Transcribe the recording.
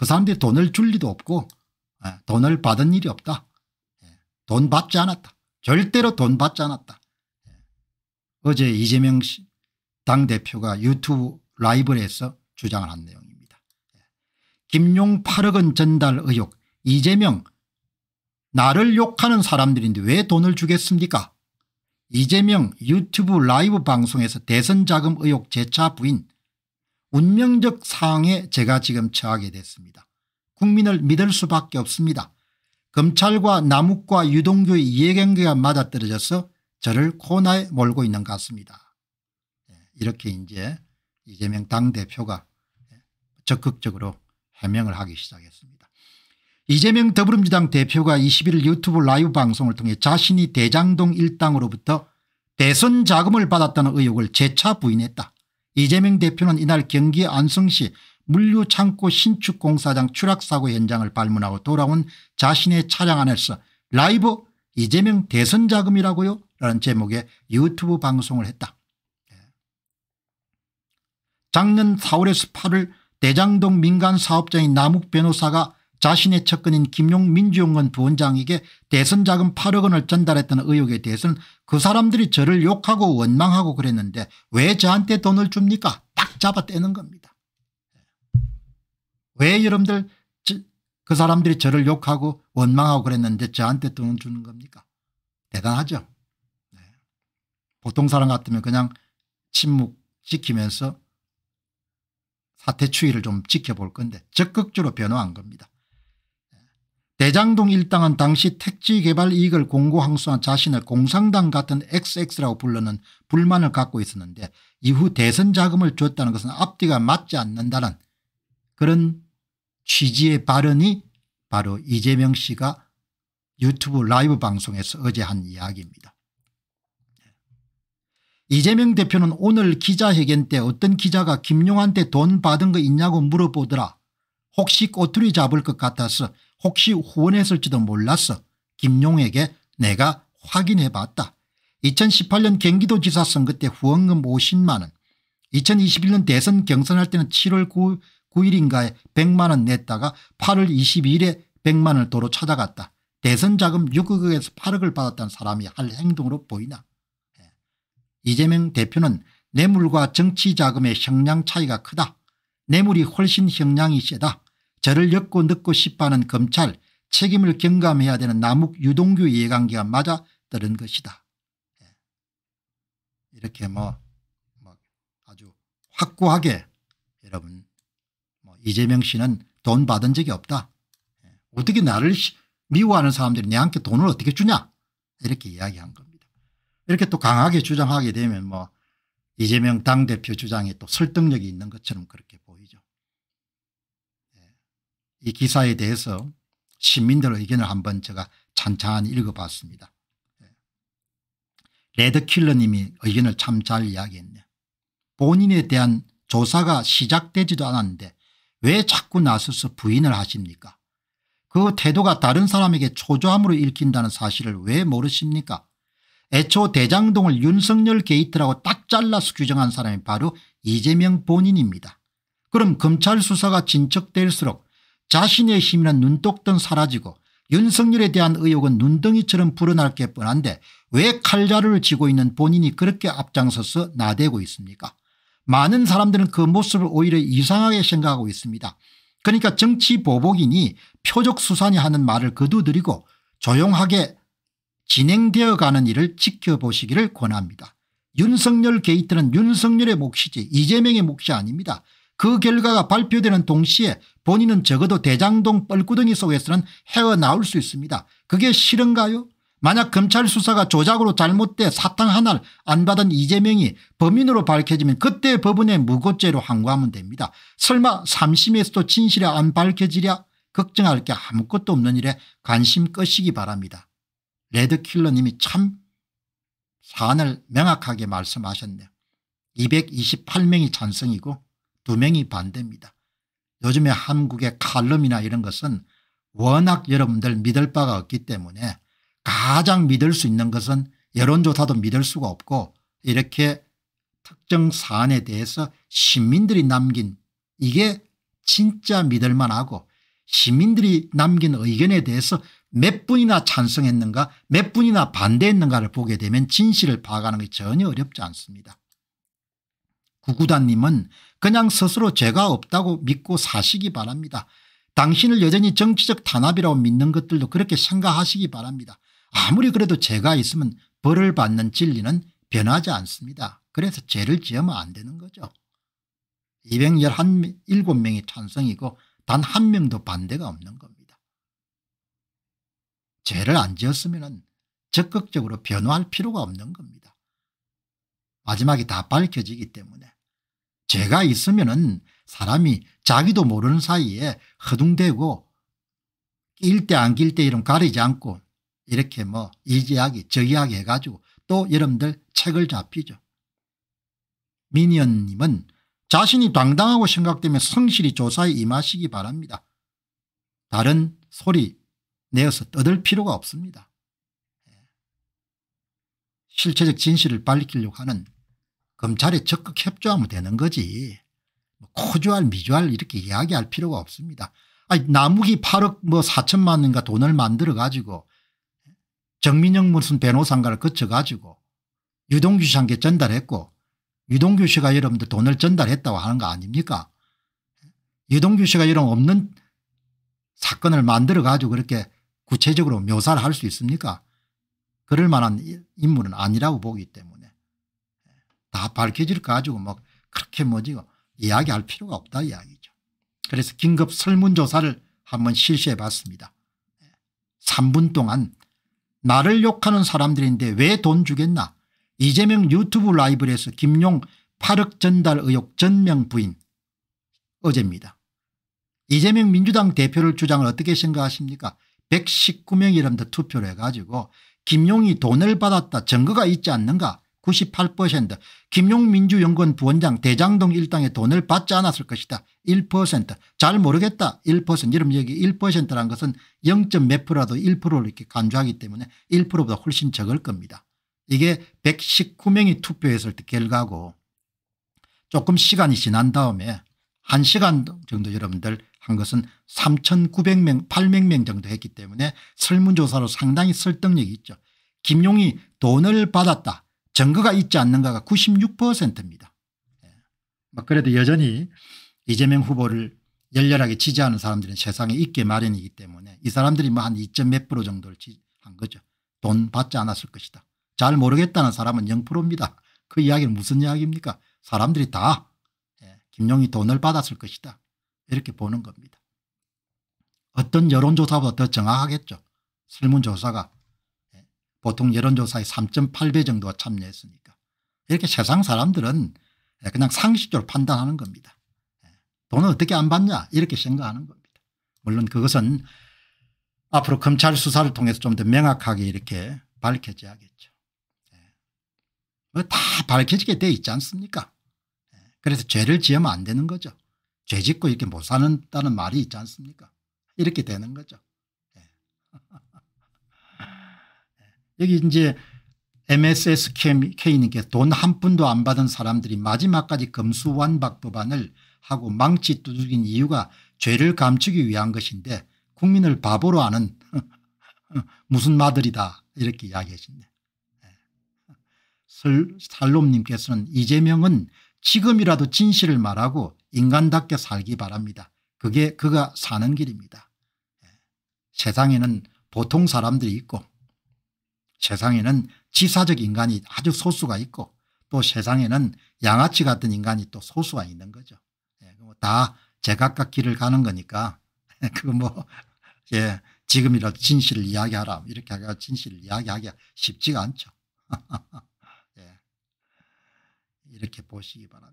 그 사람들이 돈을 줄 리도 없고 예, 돈을 받은 일이 없다. 예, 돈 받지 않았다. 절대로 돈 받지 않았다. 예, 어제 이재명 씨 당대표가 유튜브 라이브에서 주장을 한 내용입니다. 김용 8억 원 전달 의혹 이재명 나를 욕하는 사람들인데 왜 돈을 주겠습니까 이재명 유튜브 라이브 방송에서 대선 자금 의혹 재차 부인 운명적 상황에 제가 지금 처하게 됐습니다. 국민을 믿을 수밖에 없습니다. 검찰과 남욱과 유동규의 이해관계가 맞아떨어져서 저를 코너에 몰고 있는 것 같습니다. 예, 이렇게 이제 이재명 당대표가 적극적으로 해명을 하기 시작했습니다. 이재명 더불어민주당 대표가 21일 유튜브 라이브 방송을 통해 자신이 대장동 일당으로부터 대선 자금을 받았다는 의혹을 재차 부인했다. 이재명 대표는 이날 경기 안성시 물류창고 신축공사장 추락사고 현장을 방문하고 돌아온 자신의 차량 안에서 라이브 이재명 대선 자금이라고요 라는 제목의 유튜브 방송을 했다. 예. 작년 4월에서 8일 대장동 민간사업장인 남욱 변호사가 자신의 측근인 김용 민주연구원 부원장에게 대선 자금 8억 원을 전달했던 의혹에 대해서는 그 사람들이 저를 욕하고 원망하고 그랬는데 왜 저한테 돈을 줍니까 딱 잡아 떼는 겁니다. 왜 여러분들 그 사람들이 저를 욕하고 원망하고 그랬는데 저한테 돈을 주는 겁니까 대단하죠. 네. 보통 사람 같으면 그냥 침묵 지키면서 사태 추이를 좀 지켜볼 건데 적극적으로 변호한 겁니다. 대장동 일당은 당시 택지 개발 이익을 공고 항수한 자신을 공산당 같은 XX라고 불르는 불만을 갖고 있었는데 이후 대선 자금을 줬다는 것은 앞뒤가 맞지 않는다는 그런 취지의 발언이 바로 이재명 씨가 유튜브 라이브 방송에서 어제 한 이야기입니다. 이재명 대표는 오늘 기자회견 때 어떤 기자가 김용한테 돈 받은 거 있냐고 물어보더라. 혹시 꼬투리 잡을 것 같아서 혹시 후원했을지도 몰랐어. 김용에게 내가 확인해봤다. 2018년 경기도지사선 그때 후원금 50만 원 2021년 대선 경선할 때는 7월 9, 9일인가에 100만 원 냈다가 8월 22일에 100만 원을 도로 찾아갔다. 대선 자금 6억에서 8억을 받았다는 사람이 할 행동으로 보이나. 예. 이재명 대표는 뇌물과 정치 자금의 형량 차이가 크다. 뇌물이 훨씬 형량이 세다. 저를 엮고 넣고 싶어하는 검찰 책임을 경감해야 되는 남욱 유동규 이해관계가 맞아 들은 것이다. 예. 이렇게 뭐, 뭐 아주 확고하게 여러분 뭐 이재명 씨는 돈 받은 적이 없다. 예. 어떻게 나를 미워하는 사람들이 내한테 돈을 어떻게 주냐 이렇게 이야기한 겁니다. 이렇게 또 강하게 주장하게 되면 뭐 이재명 당대표 주장에 또 설득력이 있는 것처럼 그렇게 보이죠. 이 기사에 대해서 시민들의 의견을 한번 제가 찬찬히 읽어봤습니다. 예. 레드킬러님이 의견을 참 잘 이야기했네. 요 본인에 대한 조사가 시작되지도 않았는데 왜 자꾸 나서서 부인을 하십니까? 그 태도가 다른 사람에게 초조함으로 읽힌다는 사실을 왜 모르십니까? 애초 대장동을 윤석열 게이트라고 딱 잘라서 규정한 사람이 바로 이재명 본인입니다. 그럼 검찰 수사가 진척될수록 자신의 힘이란 눈독던 사라지고 윤석열에 대한 의혹은 눈덩이처럼 불어날 게 뻔한데 왜 칼자루를 쥐고 있는 본인이 그렇게 앞장서서 나대고 있습니까 많은 사람들은 그 모습을 오히려 이상하게 생각하고 있습니다. 그러니까 정치 보복이니 표적 수산이 하는 말을 거두드리고 조용하게 진행되어 가는 일을 지켜보시기를 권합니다. 윤석열 게이트는 윤석열의 몫이지 이재명의 몫이 아닙니다. 그 결과가 발표되는 동시에 본인은 적어도 대장동 뻘구덩이 속에서는 헤어나올 수 있습니다. 그게 싫은가요? 만약 검찰 수사가 조작으로 잘못돼 사탕 하나를 안 받은 이재명이 범인으로 밝혀지면 그때 법원에 무고죄로 항고하면 됩니다. 설마 3심에서도진실에안 밝혀지랴 걱정할 게 아무것도 없는 일에 관심 끄시기 바랍니다. 레드킬러님이 참 사안을 명확하게 말씀하셨네요. 228명이 찬성이고 분명히 반대입니다. 요즘에 한국의 칼럼이나 이런 것은 워낙 여러분들 믿을 바가 없기 때문에 가장 믿을 수 있는 것은 여론조사도 믿을 수가 없고 이렇게 특정 사안에 대해서 시민들이 남긴 이게 진짜 믿을 만하고 시민들이 남긴 의견에 대해서 몇 분이나 찬성했는가 몇 분이나 반대했는가를 보게 되면 진실을 파악하는 게 전혀 어렵지 않습니다. 구구단님은 그냥 스스로 죄가 없다고 믿고 사시기 바랍니다. 당신을 여전히 정치적 단합이라고 믿는 것들도 그렇게 생각하시기 바랍니다. 아무리 그래도 죄가 있으면 벌을 받는 진리는 변하지 않습니다. 그래서 죄를 지으면 안 되는 거죠. 217명이 찬성이고 단 한 명도 반대가 없는 겁니다. 죄를 안 지었으면 적극적으로 변화할 필요가 없는 겁니다. 마지막에 다 밝혀지기 때문에 죄가 있으면은 사람이 자기도 모르는 사이에 허둥대고 낄 때 안 낄 때 이런 가리지 않고 이렇게 뭐 이지하기 저지하기 해가지고 또 여러분들 책을 잡히죠. 미니언님은 자신이 당당하고 생각되면 성실히 조사에 임하시기 바랍니다. 다른 소리 내어서 떠들 필요가 없습니다. 예. 실체적 진실을 밝히려고 하는 검찰에 적극 협조하면 되는 거지. 뭐 코주할미주할 이렇게 이야기할 필요가 없습니다. 아니 남욱이 8억 뭐 4천만 원가 인 돈을 만들어 가지고 정민영 무슨 변호사인가를 거쳐 가지고 유동규 씨한테 전달했고 유동규 씨가 여러분들 돈을 전달했다고 하는 거 아닙니까 유동규 씨가 이런 없는 사건을 만들어 가지고 그렇게 구체적으로 묘사를 할 수 있습니까 그럴 만한 인물은 아니라고 보기 때문에 다 밝혀질 가지고 막 그렇게 뭐지 이야기할 필요가 없다 이야기죠. 그래서 긴급 설문조사를 한번 실시해 봤습니다. 3분 동안 나를 욕하는 사람들인데 왜 돈 주겠나 이재명 유튜브 라이브에서 김용 8억 전달 의혹 전명 부인 어제입니다. 이재명 민주당 대표를 주장을 어떻게 생각하십니까 1 1 9명이름도 투표를 해가지고 김용이 돈을 받았다 증거가 있지 않는가 98% 김용민주연구원 부원장 대장동 일당의 돈을 받지 않았을 것이다 1%잘 모르겠다 1% 여러분 여기 1%라는 것은 0.몇 프로라도 1%를 이렇게 간주하기 때문에 1%보다 훨씬 적을 겁니다. 이게 119명이 투표했을 때 결과고 조금 시간이 지난 다음에 1시간 정도 여러분들 한 것은 3,900명 800명 정도 했기 때문에 설문조사로 상당히 설득력이 있죠. 김용이 돈을 받았다. 증거가 있지 않는가가 96%입니다. 예. 그래도 여전히 이재명 후보를 열렬하게 지지하는 사람들은 세상에 있게 마련이기 때문에 이 사람들이 뭐한 2.몇 프로 정도를 한 거죠. 돈 받지 않았을 것이다. 잘 모르겠다는 사람은 0%입니다. 그 이야기는 무슨 이야기입니까? 사람들이 다 예, 김용이 돈을 받았을 것이다. 이렇게 보는 겁니다. 어떤 여론조사보다 더 정확하겠죠. 설문조사가 보통 여론조사의 3.8배 정도가 참여했으니까 이렇게 세상 사람들은 예, 그냥 상식적으로 판단하는 겁니다. 예, 돈을 어떻게 안 받냐 이렇게 생각하는 겁니다. 물론 그것은 앞으로 검찰 수사를 통해서 좀 더 명확하게 이렇게 밝혀져야겠죠. 예. 뭐 다 밝혀지게 돼 있지 않습니까 그래서 죄를 지으면 안 되는 거죠. 죄 짓고 이렇게 못 사는다는 말이 있지 않습니까 이렇게 되는 거죠. 여기 이제 MSSK님께 돈한 푼도 안 받은 사람들이 마지막까지 검수완박 법안을 하고 망치 두들긴 이유가 죄를 감추기 위한 것인데 국민을 바보로 아는 무슨 마들이다 이렇게 이야기하신대. 예. 살롬님께서는 이재명은 지금이라도 진실을 말하고 인간답게 살기 바랍니다. 그게 그가 사는 길입니다. 예. 세상에는 보통 사람들이 있고 세상에는 지사적 인간이 아주 소수가 있고 또 세상에는 양아치 같은 인간이 또 소수가 있는 거죠. 예, 뭐 다 제각각 길을 가는 거니까 그거 뭐 예, 지금이라도 진실을 이야기하라 이렇게 하기가 진실을 이야기하기가 쉽지가 않죠. 예, 이렇게 보시기 바랍니다.